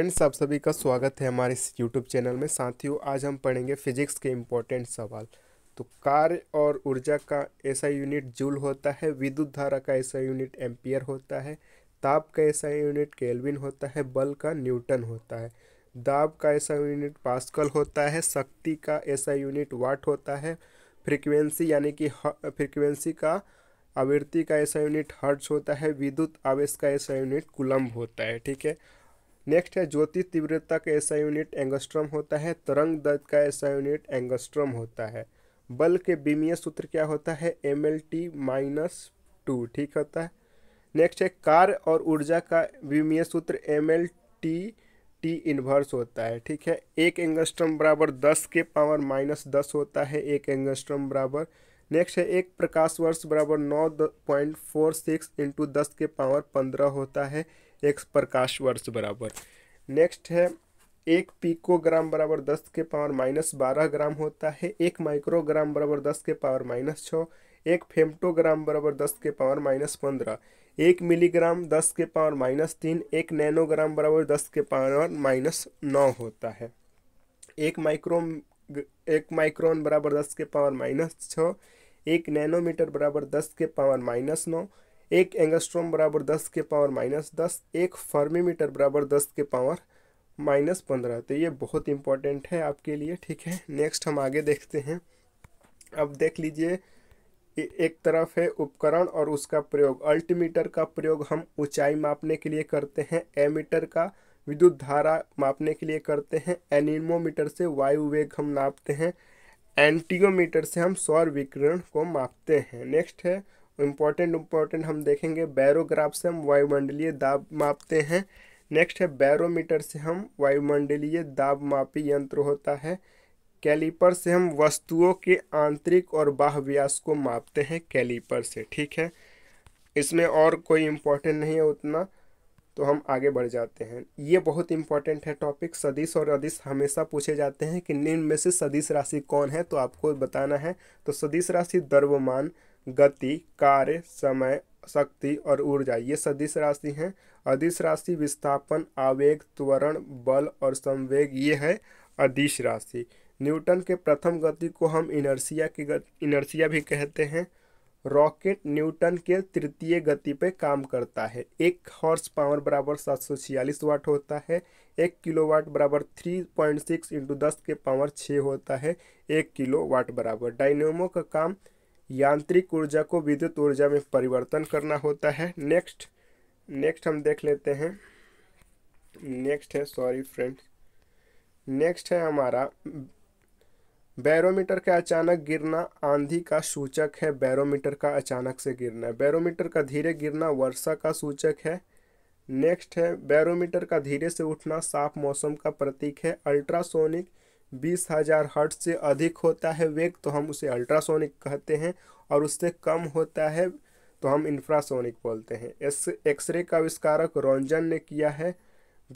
friends आप सभी का स्वागत है हमारे इस यूट्यूब चैनल में साथियों आज हम पढ़ेंगे फिजिक्स के इम्पोर्टेंट सवाल तो कार्य और ऊर्जा का ऐसा यूनिट जूल होता है विद्युत धारा का ऐसा यूनिट एम्पियर होता है ताप का ऐसा यूनिट केल्विन होता है बल का न्यूटन होता है दाब का ऐसा यूनिट पास्कल होता है शक्ति का ऐसा यूनिट वाट होता है फ्रिक्वेंसी यानी कि फ्रिक्वेंसी का आवृत्ति का ऐसा यूनिट हर्ज होता है विद्युत आवेश का ऐसा यूनिट कुलम्ब होता है ठीक है नेक्स्ट है ज्योति तीव्रता का ऐसा यूनिट एंगस्ट्रम होता है तरंग दर्द का ऐसा यूनिट एंगस्ट्रम होता है बल के बीमीय सूत्र क्या होता है M L T minus two ठीक होता है नेक्स्ट है कार्य और ऊर्जा का बीमीय सूत्र M L T T inverse होता है ठीक है एक एंगस्ट्रम बराबर दस के पावर माइनस दस होता है एक एंगस्ट्रम बराबर नेक्स्ट है एक प्रकाश वर्ष बराबर नौ पॉइंट फोर सिक्स इंटू दस के पावर पंद्रह होता है एक प्रकाश वर्ष बराबर नेक्स्ट है एक पिकोग्राम बराबर दस के पावर माइनस बारह ग्राम होता है एक माइक्रोग्राम बराबर दस के पावर माइनस छः एक फेमटोग्राम बराबर दस के पावर माइनस पंद्रह एक मिलीग्राम दस के पावर माइनस तीन एक नैनोग्राम बराबर दस के पावर माइनस नौ होता है एक माइक्रो एक माइक्रोन बराबर दस के पावर माइनस छः एक नैनोमीटर बराबर दस के पावर माइनस नौ एक एंगस्ट्रोम बराबर दस के पावर माइनस दस एक फर्मीमीटर बराबर दस के पावर माइनस पंद्रह तो ये बहुत इंपॉर्टेंट है आपके लिए ठीक है नेक्स्ट हम आगे देखते हैं अब देख लीजिए एक तरफ है उपकरण और उसका प्रयोग अल्टीमीटर का प्रयोग हम ऊंचाई मापने के लिए करते हैं एमीटर का विद्युत धारा मापने के लिए करते हैं एनिमोमीटर से वायु वेग हम नापते हैं एंटियोमीटर से हम सौर विकिरण को मापते हैं नेक्स्ट है इम्पोर्टेंट इम्पोर्टेंट हम देखेंगे बैरोग्राफ से हम वायुमंडलीय दाब मापते हैं नेक्स्ट है बैरोमीटर से हम वायुमंडलीय दाब मापी यंत्र होता है कैलीपर से हम वस्तुओं के आंतरिक और बाह व्यास को मापते हैं कैलीपर से ठीक है इसमें और कोई इम्पोर्टेंट नहीं है उतना तो हम आगे बढ़ जाते हैं ये बहुत इंपॉर्टेंट है टॉपिक सदिश और अदिश हमेशा पूछे जाते हैं कि निम्न में से सदिश राशि कौन है तो आपको बताना है तो सदिश राशि द्रव्यमान गति कार्य समय शक्ति और ऊर्जा ये सदिश राशि हैं अधिश राशि विस्थापन आवेग त्वरण बल और संवेग ये है अधिश राशि न्यूटन के प्रथम गति को हम इनर्सिया की गति इनर्सिया भी कहते हैं रॉकेट न्यूटन के तृतीय गति पे काम करता है एक हॉर्स पावर बराबर सात सौ छियालीस वाट होता है एक किलो वाट बराबर थ्री पॉइंट सिक्स इंटू दस के पावर छः होता है एक किलो वाट बराबर डायनेमो का काम का यांत्रिक ऊर्जा को विद्युत ऊर्जा में परिवर्तन करना होता है नेक्स्ट नेक्स्ट हम देख लेते हैं नेक्स्ट है सॉरी फ्रेंड नेक्स्ट है हमारा बैरोमीटर का अचानक गिरना आंधी का सूचक है बैरोमीटर का अचानक से गिरना बैरोमीटर का धीरे गिरना वर्षा का सूचक है नेक्स्ट है बैरोमीटर का धीरे से उठना साफ मौसम का प्रतीक है अल्ट्रासोनिक बीस हज़ार हर्ट से अधिक होता है वेग तो हम उसे अल्ट्रासोनिक कहते हैं और उससे कम होता है तो हम इंफ्रासोनिक बोलते हैं एस एक्सरे का आविष्कारक रोंजन ने किया है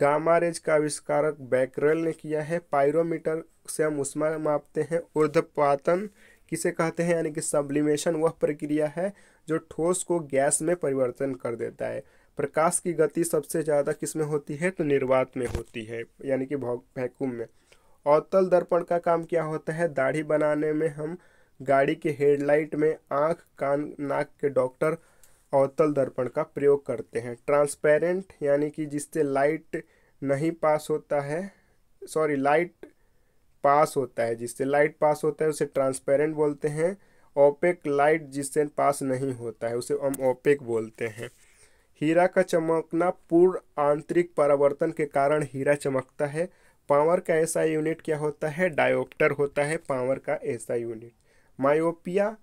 गामा रेज का आविष्कारक बैकरल ने किया है पायरोमीटर से हम उष्मा मापते हैं ऊर्धपातन किसे कहते हैं यानी कि सब्लिमेशन वह प्रक्रिया है जो ठोस को गैस में परिवर्तन कर देता है प्रकाश की गति सबसे ज़्यादा किस में होती है तो निर्वात में होती है यानी कि वैक्यूम में अवतल दर्पण का काम क्या होता है दाढ़ी बनाने में हम गाड़ी के हेडलाइट में आँख कान नाक के डॉक्टर अवतल दर्पण का प्रयोग करते हैं ट्रांसपेरेंट यानी कि जिससे लाइट नहीं पास होता है सॉरी लाइट पास होता है जिससे लाइट पास होता है उसे ट्रांसपेरेंट बोलते हैं ओपेक लाइट जिससे पास नहीं होता है उसे हम ओपेक बोलते हैं हीरा का चमकना पूर्ण आंतरिक परावर्तन के कारण हीरा चमकता है पावर का ऐसा यूनिट क्या होता है डायोप्टर होता है पावर का ऐसा यूनिट मायोपिया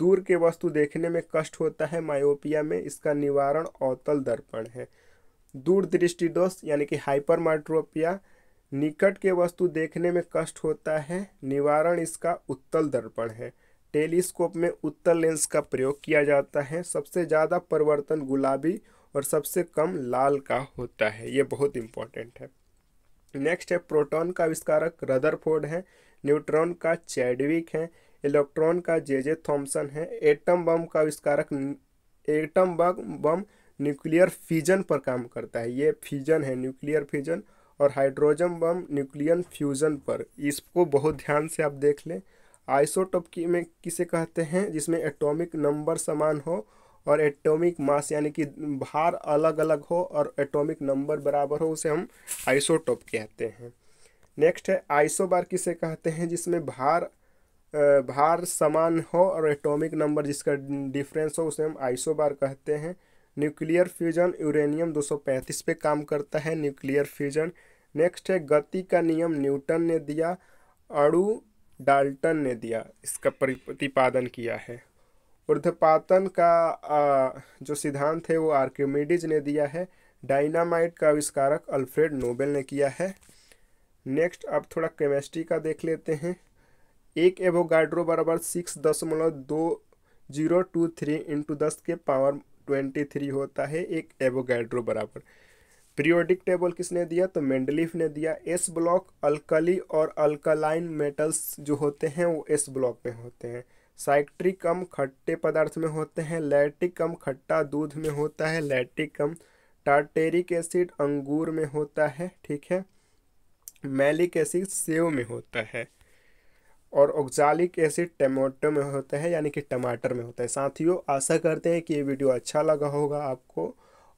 दूर के वस्तु देखने में कष्ट होता है मायोपिया में इसका निवारण अवतल दर्पण है दूरदृष्टि दोष यानी कि माइट्रोपिया निकट के वस्तु देखने में कष्ट होता है निवारण इसका उत्तल दर्पण है टेलीस्कोप में उत्तल लेंस का प्रयोग किया जाता है सबसे ज़्यादा परिवर्तन गुलाबी और सबसे कम लाल का होता है ये बहुत इंपॉर्टेंट है नेक्स्ट है प्रोटॉन का आविष्कारक रदरफोर्ड है न्यूट्रॉन का चैडविक है इलेक्ट्रॉन का जे जे थॉम्सन है एटम बम का आविष्कारक atom bomb bomb nuclear fusion पर काम करता है ये फ्यूजन है न्यूक्लियर फ्यूजन और हाइड्रोजन बम न्यूक्लियर फ्यूजन पर इसको बहुत ध्यान से आप देख लें आइसोटोप की में किसे कहते हैं जिसमें एटॉमिक नंबर समान हो और एटॉमिक मास यानी कि भार अलग अलग हो और एटॉमिक नंबर बराबर हो उसे हम आइसोटोप कहते हैं नेक्स्ट है आइसोबार किसे कहते हैं जिसमें भार भार समान हो और एटॉमिक नंबर जिसका डिफरेंस हो उसे हम आइसोबार कहते हैं न्यूक्लियर फ्यूजन यूरेनियम 235 पे काम करता है न्यूक्लियर फ्यूजन नेक्स्ट है गति का नियम न्यूटन ने दिया अड़ू डाल्टन ने दिया इसका प्रतिपादन किया है उर्धपातन का जो सिद्धांत है वो आर्किमिडीज ने दिया है डायनामाइट का आविष्कारक अल्फ्रेड नोबेल ने किया है नेक्स्ट अब थोड़ा केमिस्ट्री का देख लेते हैं एक एवोगाड्रो बराबर सिक्स दशमलव दो जीरो टू थ्री इंटू दस के पावर ट्वेंटी थ्री होता है एक एवोगाड्रो बराबर पीरियोडिक टेबल किसने दिया तो मैंडलिफ ने दिया एस ब्लॉक अल्कली और अल्कलाइन मेटल्स जो होते हैं वो एस ब्लॉक में होते हैं साइक्ट्रिक कम खट्टे पदार्थ में होते हैं लैटिक कम खट्टा दूध में होता है लैटिक कम टार्टेरिक एसिड अंगूर में होता है ठीक है मैलिक एसिड सेव में होता है और ऑक्जालिक एसिड टमाटो में होता है यानी कि टमाटर में होता है साथियों आशा करते हैं कि ये वीडियो अच्छा लगा होगा आपको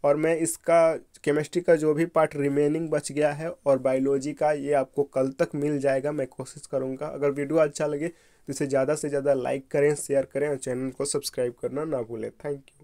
और मैं इसका केमिस्ट्री का जो भी पार्ट रिमेनिंग बच गया है और बायोलॉजी का ये आपको कल तक मिल जाएगा मैं कोशिश करूँगा अगर वीडियो अच्छा लगे तो इसे ज़्यादा से ज़्यादा लाइक करें शेयर करें और चैनल को सब्सक्राइब करना ना भूलें थैंक यू